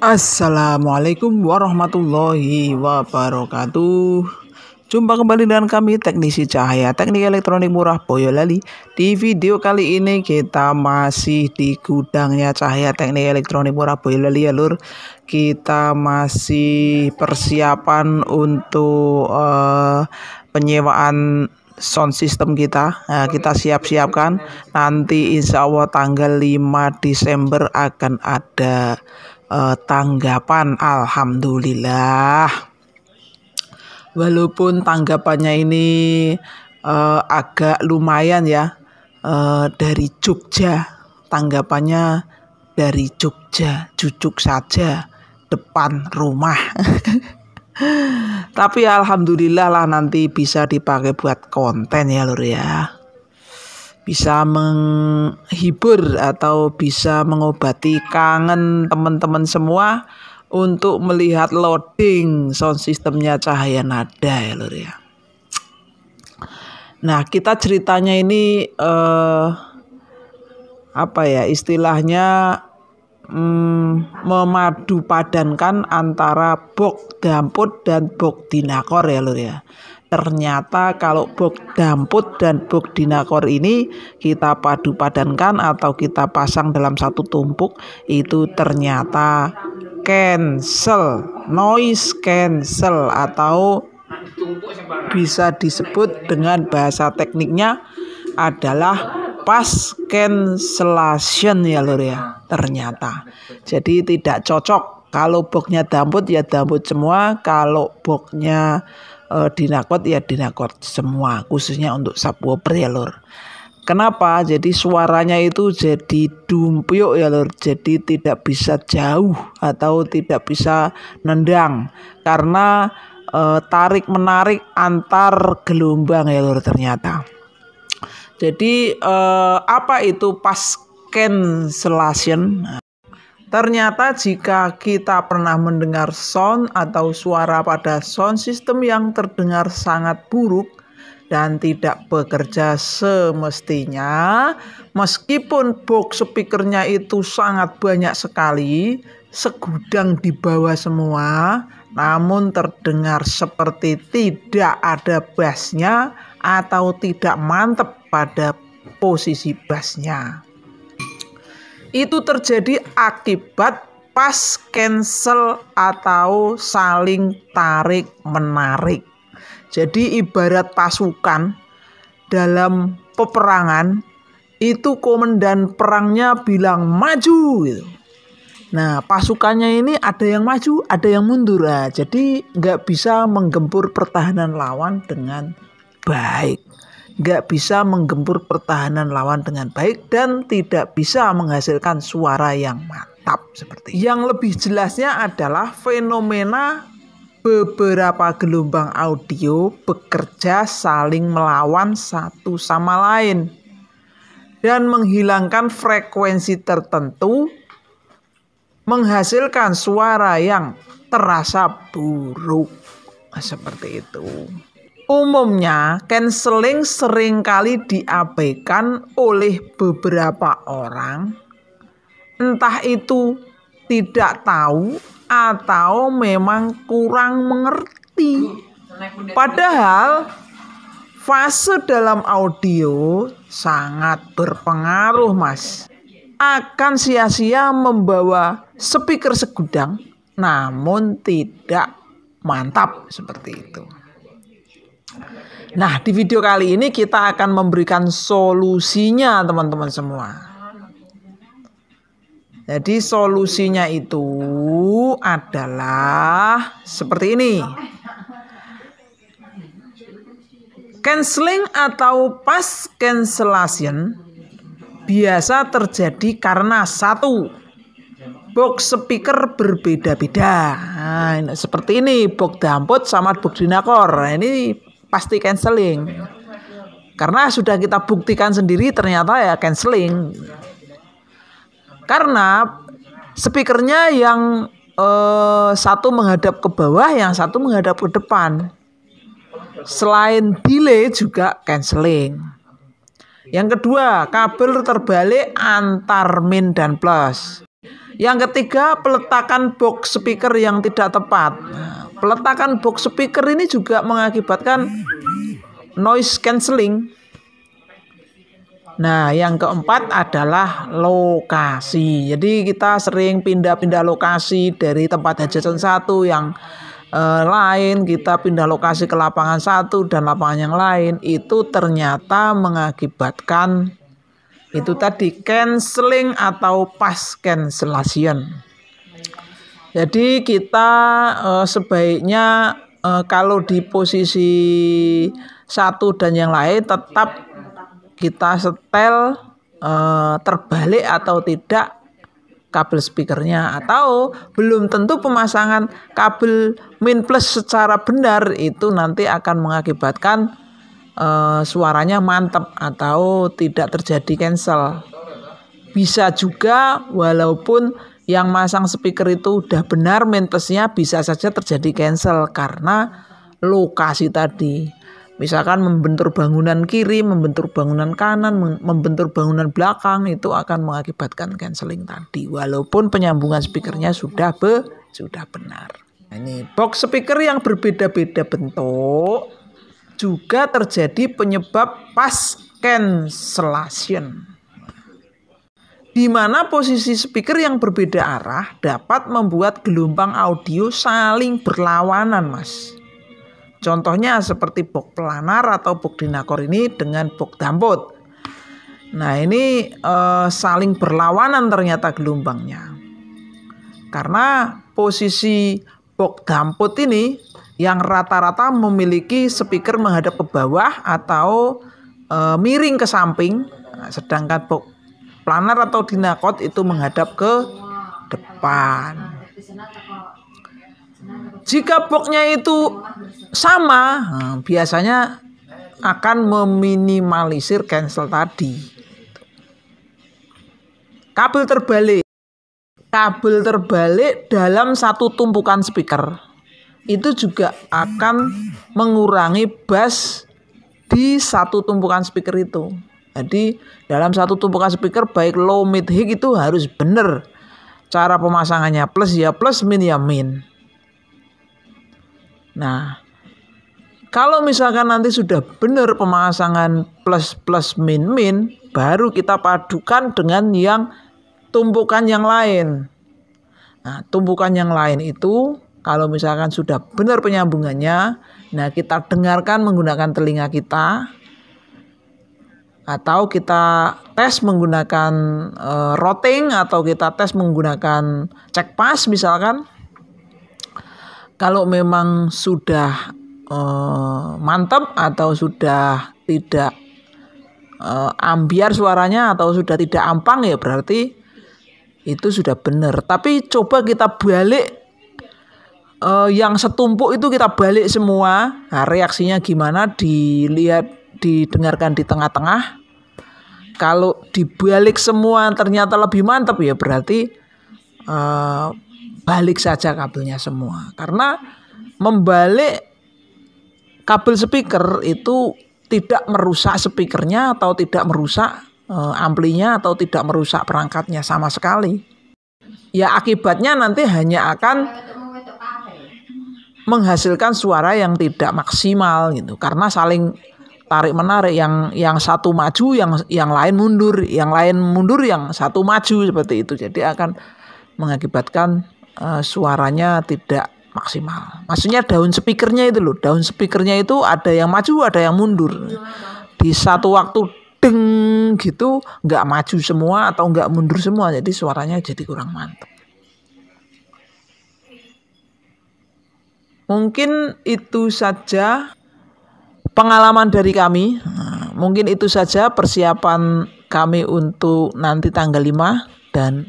Assalamualaikum warahmatullahi wabarakatuh. Jumpa kembali dengan kami teknisi cahaya teknik elektronik murah Boyolali. Di video kali ini kita masih di gudangnya cahaya teknik elektronik murah Boyolali ya lur. Kita masih persiapan untuk uh, penyewaan sound system kita nah, kita siap-siapkan nanti insya Allah tanggal 5 Desember akan ada uh, tanggapan alhamdulillah walaupun tanggapannya ini uh, agak lumayan ya uh, dari Jogja tanggapannya dari Jogja cucuk saja depan rumah tapi alhamdulillah lah nanti bisa dipakai buat konten ya lur ya bisa menghibur atau bisa mengobati kangen teman-teman semua untuk melihat loading sound sistemnya cahaya nada ya lur ya. Nah kita ceritanya ini eh, apa ya istilahnya memadu memadupadankan antara bok damput dan bok dinakor ya lur ya ternyata kalau bok damput dan bok dinakor ini kita padu padankan atau kita pasang dalam satu tumpuk itu ternyata cancel noise cancel atau bisa disebut dengan bahasa tekniknya adalah pas cancellation ya lur ya ternyata jadi tidak cocok kalau boknya damput ya damput semua kalau boknya uh, dinakot ya dinakot semua khususnya untuk subwoofer ya lor kenapa jadi suaranya itu jadi dumpyuk ya lor jadi tidak bisa jauh atau tidak bisa nendang karena uh, eh, tarik menarik antar gelombang ya lor ternyata jadi uh, apa itu selasian Ternyata jika kita pernah mendengar sound atau suara pada sound system yang terdengar sangat buruk dan tidak bekerja semestinya, meskipun box speakernya itu sangat banyak sekali, segudang di bawah semua, namun terdengar seperti tidak ada bassnya atau tidak mantep pada posisi bassnya itu terjadi akibat pas cancel atau saling tarik menarik. Jadi ibarat pasukan dalam peperangan itu komandan perangnya bilang maju gitu. Nah pasukannya ini ada yang maju, ada yang mundur lah. Jadi nggak bisa menggempur pertahanan lawan dengan baik nggak bisa menggempur pertahanan lawan dengan baik dan tidak bisa menghasilkan suara yang mantap seperti ini. Yang lebih jelasnya adalah fenomena beberapa gelombang audio bekerja saling melawan satu sama lain dan menghilangkan frekuensi tertentu menghasilkan suara yang terasa buruk nah, seperti itu. Umumnya, canceling seringkali diabaikan oleh beberapa orang, entah itu tidak tahu atau memang kurang mengerti. Padahal fase dalam audio sangat berpengaruh, Mas. Akan sia-sia membawa speaker segudang namun tidak mantap seperti itu. Gitu. Nah, di video kali ini kita akan memberikan solusinya, teman-teman semua. Jadi, solusinya itu adalah seperti ini: canceling atau pas cancellation biasa terjadi karena satu box speaker berbeda-beda. Nah, seperti ini box dampot sama box dinakor. Nah, ini pasti canceling. Karena sudah kita buktikan sendiri ternyata ya canceling. Karena speakernya yang eh, satu menghadap ke bawah, yang satu menghadap ke depan. Selain delay juga canceling. Yang kedua, kabel terbalik antar min dan plus. Yang ketiga, peletakan box speaker yang tidak tepat. Peletakan box speaker ini juga mengakibatkan noise cancelling. Nah, yang keempat adalah lokasi. Jadi kita sering pindah-pindah lokasi dari tempat hajatan satu yang eh, lain, kita pindah lokasi ke lapangan satu dan lapangan yang lain. Itu ternyata mengakibatkan itu tadi canceling atau pas cancellation. Jadi kita eh, sebaiknya eh, kalau di posisi satu dan yang lain tetap kita setel eh, terbalik atau tidak kabel speakernya atau belum tentu pemasangan kabel min plus secara benar itu nanti akan mengakibatkan suaranya mantap atau tidak terjadi cancel. Bisa juga walaupun yang masang speaker itu udah benar minplusnya bisa saja terjadi cancel karena lokasi tadi. Misalkan membentur bangunan kiri, membentur bangunan kanan, membentur bangunan belakang itu akan mengakibatkan canceling tadi. Walaupun penyambungan speakernya sudah be, sudah benar. Nah, ini box speaker yang berbeda-beda bentuk juga terjadi penyebab pas cancellation di mana posisi speaker yang berbeda arah dapat membuat gelombang audio saling berlawanan, Mas. Contohnya seperti box planar atau box dinakor ini dengan box dampot. Nah, ini eh, saling berlawanan ternyata gelombangnya. Karena posisi box dampot ini yang rata-rata memiliki speaker menghadap ke bawah atau eh, miring ke samping, nah, sedangkan box planar atau dinakot itu menghadap ke depan. Jika boxnya itu sama, hmm, biasanya akan meminimalisir cancel tadi. Kabel terbalik. Kabel terbalik dalam satu tumpukan speaker. Itu juga akan mengurangi bass di satu tumpukan speaker itu. Jadi dalam satu tumpukan speaker baik low mid high itu harus benar cara pemasangannya plus ya plus min ya min. Nah, kalau misalkan nanti sudah benar pemasangan plus plus min min baru kita padukan dengan yang tumpukan yang lain. Nah, tumpukan yang lain itu kalau misalkan sudah benar penyambungannya, nah kita dengarkan menggunakan telinga kita atau kita tes menggunakan uh, eh, routing atau kita tes menggunakan cek pas misalkan kalau memang sudah uh, eh, mantap atau sudah tidak uh, ambiar suaranya atau sudah tidak ampang ya berarti itu sudah benar tapi coba kita balik uh, yang setumpuk itu kita balik semua. Nah, reaksinya gimana? Dilihat, didengarkan di tengah-tengah kalau dibalik semua ternyata lebih mantap ya berarti uh, balik saja kabelnya semua karena membalik kabel speaker itu tidak merusak speakernya atau tidak merusak uh, amplinya atau tidak merusak perangkatnya sama sekali. Ya akibatnya nanti hanya akan menghasilkan suara yang tidak maksimal gitu karena saling tarik menarik yang yang satu maju yang yang lain mundur yang lain mundur yang satu maju seperti itu jadi akan mengakibatkan uh, suaranya tidak maksimal maksudnya daun speakernya itu loh daun speakernya itu ada yang maju ada yang mundur di satu waktu deng gitu nggak maju semua atau nggak mundur semua jadi suaranya jadi kurang mantap mungkin itu saja pengalaman dari kami. mungkin itu saja persiapan kami untuk nanti tanggal 5 dan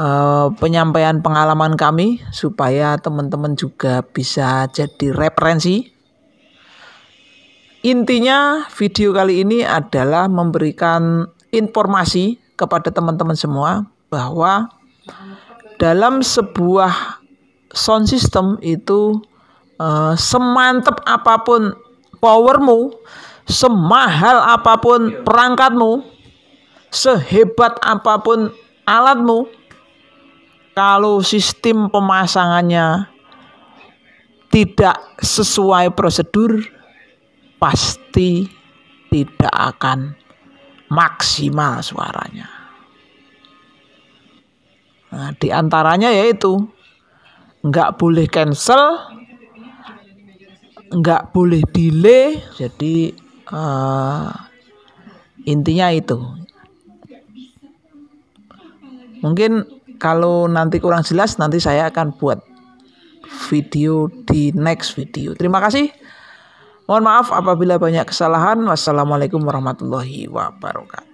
uh, penyampaian pengalaman kami supaya teman-teman juga bisa jadi referensi. Intinya video kali ini adalah memberikan informasi kepada teman-teman semua bahwa dalam sebuah sound system itu eh, semantep apapun powermu, semahal apapun iya. perangkatmu, sehebat apapun alatmu, kalau sistem pemasangannya tidak sesuai prosedur, pasti tidak akan maksimal suaranya. Nah, di antaranya yaitu nggak boleh cancel, nggak boleh delay jadi uh, intinya itu mungkin kalau nanti kurang jelas nanti saya akan buat video di next video terima kasih mohon maaf apabila banyak kesalahan wassalamualaikum warahmatullahi wabarakatuh